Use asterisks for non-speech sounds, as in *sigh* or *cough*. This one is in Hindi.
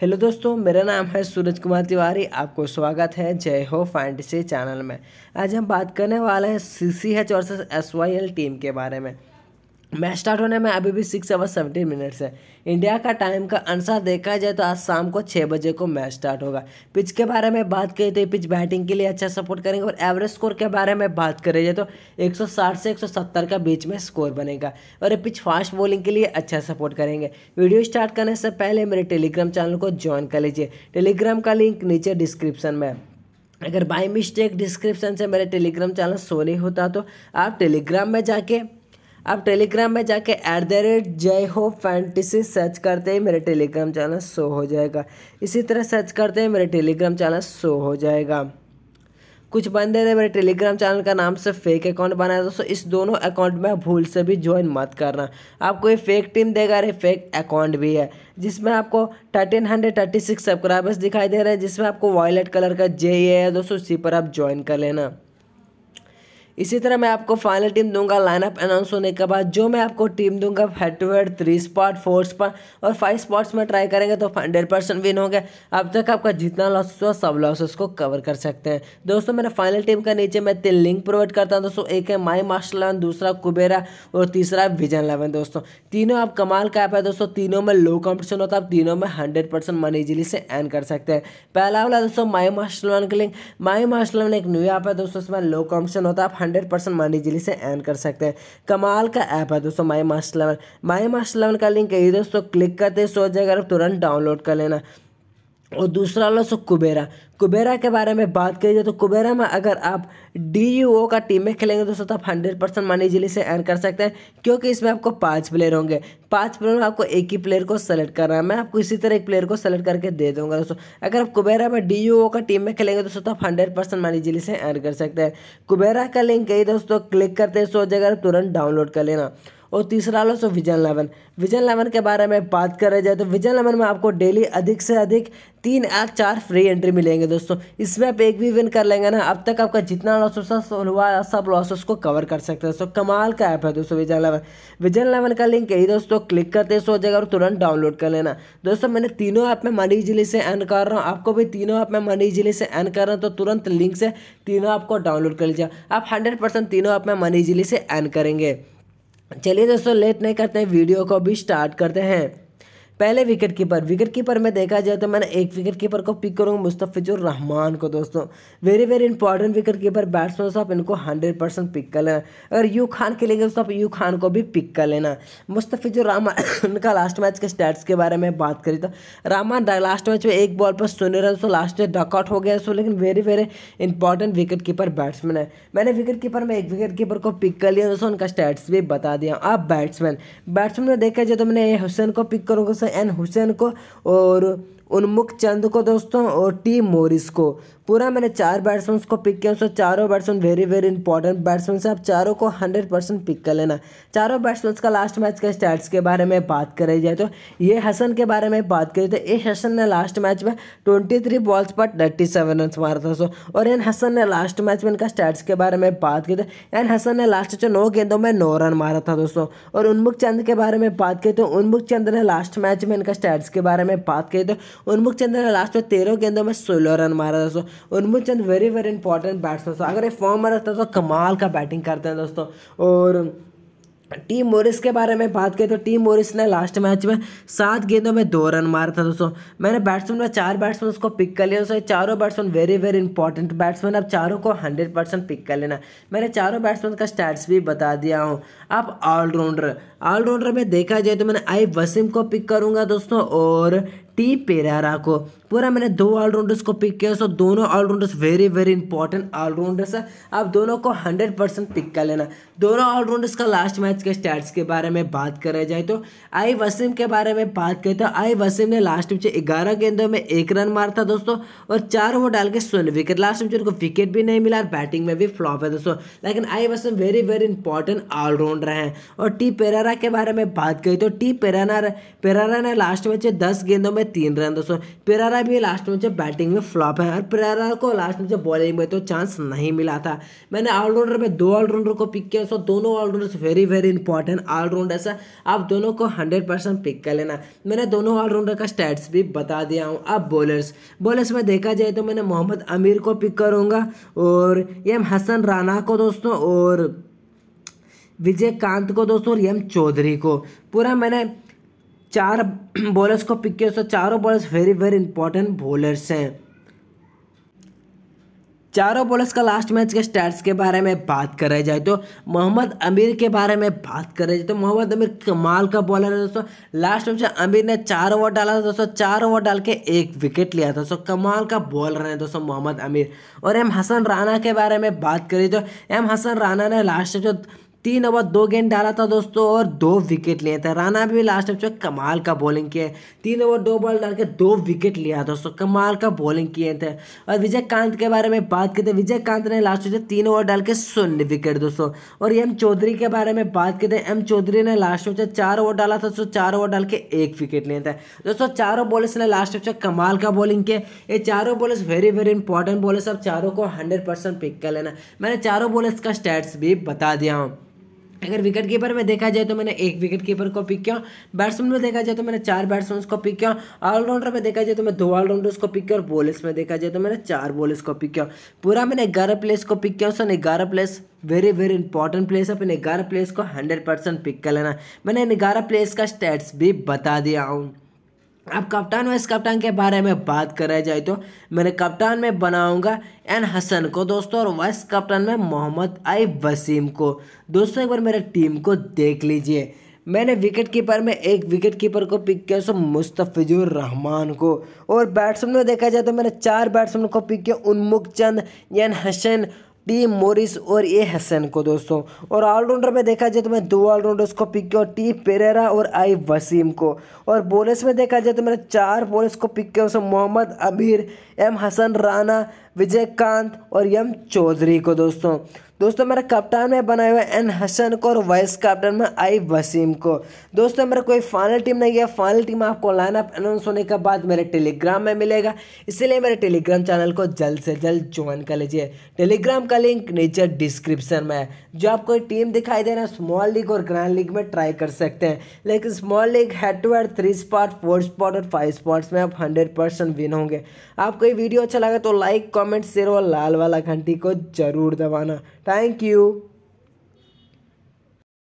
हेलो दोस्तों मेरा नाम है सूरज कुमार तिवारी आपको स्वागत है जय हो फैंटसी चैनल में आज हम बात करने वाले हैं सी सी एच और एस वाई एल टीम के बारे में मैच स्टार्ट होने में अभी भी सिक्स आवर सेवेंटीन मिनट्स है इंडिया का टाइम का अनुसार देखा जाए तो आज शाम को छः बजे को मैच स्टार्ट होगा पिच के बारे में बात करें तो ये पिच बैटिंग के लिए अच्छा सपोर्ट करेंगे और एवरेज स्कोर के बारे में बात करें जाए तो 160 से 170 का बीच में स्कोर बनेगा और ये पिच फास्ट बॉलिंग के लिए अच्छा सपोर्ट करेंगे वीडियो स्टार्ट करने से पहले मेरे टेलीग्राम चैनल को ज्वाइन कर लीजिए टेलीग्राम का लिंक नीचे डिस्क्रिप्शन में अगर बाई मिस्टेक डिस्क्रिप्शन से मेरे टेलीग्राम चैनल सो नहीं होता तो आप टेलीग्राम में जाके आप टेलीग्राम में जाके एट द रेट जय हो फैंटिसी सर्च करते ही मेरे टेलीग्राम चैनल शो हो जाएगा इसी तरह सर्च करते ही मेरे टेलीग्राम चैनल शो हो जाएगा कुछ बंदे ने मेरे टेलीग्राम चैनल का नाम से फेक अकाउंट बनाया दोस्तों इस दोनों अकाउंट में भूल से भी ज्वाइन मत करना आपको ये फेक टीम देगा अरे फेक अकाउंट भी है जिसमें आपको thirteen hundred thirty six subscribers दिखाई दे रहे हैं जिसमें आपको वॉयलेट कलर का जे है दोस्तों उसी पर आप ज्वाइन कर लेना इसी तरह मैं आपको फाइनल टीम दूंगा लाइनअप अनाउंस होने के बाद जो मैं आपको टीम दूंगा head to head three spot four spot और फाइव स्पॉट्स में ट्राई करेंगे तो हंड्रेड परसेंट विन होंगे अब तक आपका जितना लॉस हुआ सब लॉसेस को कवर कर सकते हैं दोस्तों मेरे फाइनल टीम का नीचे मैं तीन लिंक प्रोवाइड करता हूँ दोस्तों एक है माई मास्टर लेवन दूसरा कुबेरा और तीसरा विजन लेवन दोस्तों तीनों आप कमाल का ऐप है दोस्तों तीनों में लो कॉम्पिटिशन होता है आप तीनों में हंड्रेड परसेंट मनी इजिली से एन कर सकते हैं पहला वाला दोस्तों माई मास्टर इलेवन का लिंक माई मास्टर इलेवन एक न्यू ऐप है दोस्तों इसमें लो कॉम्पिटिशन होता है हंड्रेड परसेंट मान लीजिए से एन कर सकते हैं कमाल का ऐप है दोस्तों my master eleven my master लेवन का लिंक यही दोस्तों क्लिक करते सो जाएगा तुरंत डाउनलोड कर लेना और दूसरा लो सो कुबेरा कुबेरा के बारे में बात करी जाए तो कुबेरा में अगर आप डी का टीम में खेलेंगे तो दोस्तों आप हंड्रेड परसेंट मनी इजिली से अर्न कर सकते हैं क्योंकि इसमें आपको पाँच प्लेयर होंगे पाँच प्लेयर में आपको एक ही प्लेयर को सेलेक्ट करना है मैं आपको इसी तरह एक प्लेयर को सेलेक्ट करके दे दूंगा दोस्तों अगर आप कुबेरा में डी का टीम में खेलेंगे दोस्तों तो आप हंड्रेड परसेंट मनी इजिली से अर्न कर सकते हैं कुबेरा का लिंक कही दोस्तों क्लिक करते हैं सो जगह तुरंत डाउनलोड कर लेना और तीसरा लो सो विजन लेवन विजन लेवन के बारे में बात करा जाए तो विजन लेवन में आपको डेली अधिक से अधिक तीन या चार फ्री एंट्री मिलेंगे करेंगे दोस्तों इसमें आप एक भी विन कर लेंगे ना अब तक आपका जितना लॉसेस हुआ सब लॉसेस को कवर कर सकते हैं दोस्तों कमाल का ऐप है दोस्तों विजन इलेवन विजन इलेवन का लिंक यही दोस्तों क्लिक करते सो हो जाएगा और तुरंत डाउनलोड कर लेना दोस्तों मैंने तीनों ऐप में मनी इजिली से एन कर रहा हूँ आपको भी तीनों ऐप में मनी इजिली से एन कर रहा हूँ तो तुरंत लिंक से तीनों ऐप को डाउनलोड कर लीजिए आप हंड्रेड तीनों ऐप में मनी इजिली से एन करेंगे चलिए दोस्तों लेट नहीं करते हैं वीडियो को भी स्टार्ट करते हैं पहले विकेट कीपर विकेट कीपर में देखा जाए तो मैंने एक विकेट कीपर को पिक करूँगा मुस्तफ़िजुर रहमान को दोस्तों very very important wicket keeper batsman आप इनको हंड्रेड परसेंट पिक कर लेना अगर यू खान खेलेंगे तो आप यू खान को भी पिक कर लेना मुस्तफ़िजुर रहमान *laughs* उनका लास्ट मैच के स्टैट्स के बारे में बात करी तो रहमान लास्ट मैच में एक बॉल पर सुने रन सो लास्ट में डकआउट हो गया सो लेकिन very very important wicket keeper batsman है मैंने विकेट कीपर में एक विकेट कीपर को पिक कर लिया दोस्तों उनका स्टैट्स भी बता दिया आप बैट्समैन बैट्समैन में देखा जाए तो मैंने हुसैन को पिक करूँगा एन हुसैन को और उन्मुख चंद को दोस्तों और टी मोरिस को पूरा मैंने चार बैट्समैन को पिक किया सो चारों batsman very very important batsman से आप चारों को हंड्रेड परसेंट पिक कर लेना चारों बैट्समैन का लास्ट मैच के स्टैट्स के बारे में बात करी जाए तो ये हसन के बारे में बात करी तो ए हसन ने लास्ट मैच में ट्वेंटी थ्री बॉल्स पर थर्टी सेवन रन मारा था सो और एन हसन ने लास्ट मैच में इनका स्टैट्स के बारे में बात करी तो एन हसन ने लास्ट जो नौ गेंदों में नौ रन मारा था दोस्तों और उन्मुख चंद के बारे में बात करी तो उन्मुख चंद ने लास्ट मैच में इनका स्टैट्स के बारे में बात करी तो उन्मुख चंद ने लास्ट में तेरह गेंदों में सोलह रन मारा दोस्तों Unmukt Chand very very important batsman अगर ये फॉर्म में रहता तो कमाल का बैटिंग करते हैं दोस्तों और टीम मोरिस के बारे में बात करें तो टीम मोरिस ने लास्ट मैच में सात गेंदों में दो रन मारा था दोस्तों मैंने बैट्समैन में चार बैट्समैन उसको पिक कर लिया दोस्तों चारों batsman very very important batsman अब चारों को हंड्रेड परसेंट पिक कर लेना मैंने चारों बैट्समैन का स्टैट्स भी बता दिया हूँ अब ऑलराउंडर ऑलराउंडर में देखा जाए तो मैंने आई वसीम को पिक करूँगा दोस्तों और टी पेरारा को पूरा मैंने दो ऑलराउंडर्स को पिक किया सो दोनों allrounders very very important allrounders है आप दोनों को हंड्रेड परसेंट पिक कर लेना दोनों ऑलराउंडर्स का लास्ट मैच के स्टैट्स के बारे में बात करा जाए तो आई वसीम के बारे में बात करें तो आई वसीम ने लास्ट मैच ग्यारह गेंदों में एक रन मारा था दोस्तों और चार ओवर डाल के सोलह विकेट लास्ट मैच उनको विकेट भी नहीं मिला और बैटिंग में भी फ्लॉप है दोस्तों लेकिन I Wasim very very important allrounder हैं और टी पेरारा के बारे में बात करें तो टी पेराना पेरारा ने लास्ट मैच दस गेंदों में तीन रन दोस्तों पेरारा भी लास्ट में बैटिंग में फ्लॉप है और पेरारा को लास्ट में बॉलिंग में तो चांस नहीं मिला था मैंने ऑलराउंडर में दो ऑलराउंडर को पिक किया दोस्तों दोनों allrounders very very important allrounder है आप दोनों को हंड्रेड पिक कर लेना मैंने दोनों ऑलराउंडर का स्टैट्स भी बता दिया हूँ अब बॉलर्स बॉलर्स में देखा जाए तो मैंने मोहम्मद अमीर को पिक करूँगा और एम हसन राना को दोस्तों और विजय कांत को दोस्तों और एम चौधरी को पूरा मैंने चार बॉलर्स को पिक किया तो चारों bowlers very very important bowlers हैं चारों बॉलर्स का लास्ट मैच के स्टैट्स के बारे में बात करा जाए तो मोहम्मद अमीर के बारे में बात करा जाए तो मोहम्मद अमीर कमाल का बॉलर है दोस्तों लास्ट मैच में अमीर ने चार ओवर डाला था दोस्तों चार ओवर डाल के एक विकेट लिया था दोस्तों कमाल का बॉलर है दोस्तों मोहम्मद अमीर और एम हसन राना के बारे में बात करी तो एम हसन राना ने लास्ट जो तीन ओवर दो गेंद डाला था दोस्तों और दो विकेट लिए थे राणा भी लास्ट में कमाल का बॉलिंग किए तीन ओवर दो बॉल डाल के दो विकेट लिया दोस्तों कमाल का बॉलिंग किए थे और विजय कांत के बारे में बात करते विजय कांत ने लास्ट में तीन ओवर डाल के शून्य विकेट दोस्तों और एम चौधरी के बारे में बात करते एम चौधरी ने लास्ट में चार ओवर डाला था दोस्तों चार ओवर डाल के एक विकेट लिए थे दोस्तों चारों बॉलर्स ने लास्ट में कमाल का बॉलिंग किया ये चारों bowlers very very important bowlers अब चारों को हंड्रेड पिक कर लेना मैंने चारों बॉलर्स का स्टैट्स भी बता दिया हूँ अगर विकेट कीपर में देखा जाए तो मैंने एक विकेट कीपर को पिक किया बैट्समैन में देखा जाए तो मैंने चार बैट्समैन को पिक किया ऑलराउंडर में देखा जाए तो मैं दो ऑलराउंडर्स को पिक किया और बॉलर्स में देखा जाए तो मैंने चार बॉलर्स को पिक किया पूरा मैंने ग्यारह प्लेस को पिक किया उसने ग्यारह place very very important place है अपने ग्यारह प्लेस को हंड्रेड परसेंट पिक कर लेना मैंने इन ग्यारह प्लेस का स्टेट्स भी बता दिया हूँ अब कप्तान वाइस कप्तान के बारे में बात करा जाए तो मैंने कप्तान में बनाऊंगा एन हसन को दोस्तों और वाइस कप्तान में मोहम्मद आई वसीम को दोस्तों एक बार मेरे टीम को देख लीजिए मैंने विकेट कीपर में एक विकेट कीपर को पिक किया सो मुस्तफ़िजुर रहमान को और बैट्समैन में देखा जाए तो मैंने चार बैट्समैन को पिक किया उन्मुख चंद यान हसन टी मोरिस और ए हसन को दोस्तों और ऑलराउंडर में देखा जाए तो मैं दो ऑलराउंडर्स को पिक किया टी पेरेरा और आई वसीम को और बॉलर्स में देखा जाए तो मैंने चार बॉलर्स को पिक किया मोहम्मद अमीर एम हसन राना विजय कांत और एम चौधरी को दोस्तों दोस्तों मेरा कप्तान में बनाए हुए एन हसन को और वाइस कैप्टन में आई वसीम को दोस्तों मेरा कोई फाइनल टीम नहीं है फाइनल टीम आपको लाइनअप अनाउंस होने के बाद मेरे टेलीग्राम में मिलेगा इसीलिए मेरे टेलीग्राम चैनल को जल्द से जल्द ज्वाइन कर लीजिए टेलीग्राम का लिंक नीचे डिस्क्रिप्शन में है जो आपको टीम दिखाई दे रहा है स्मॉल लीग और ग्रैंड लीग में ट्राई कर सकते हैं लेकिन small league head to head three spot four spot और फाइव स्पॉट्स में आप हंड्रेड परसेंट विन होंगे आपको आपको ये वीडियो अच्छा लगा तो लाइक कमेंट शेयर और लाल वाला घंटी को जरूर दबाना थैंक यू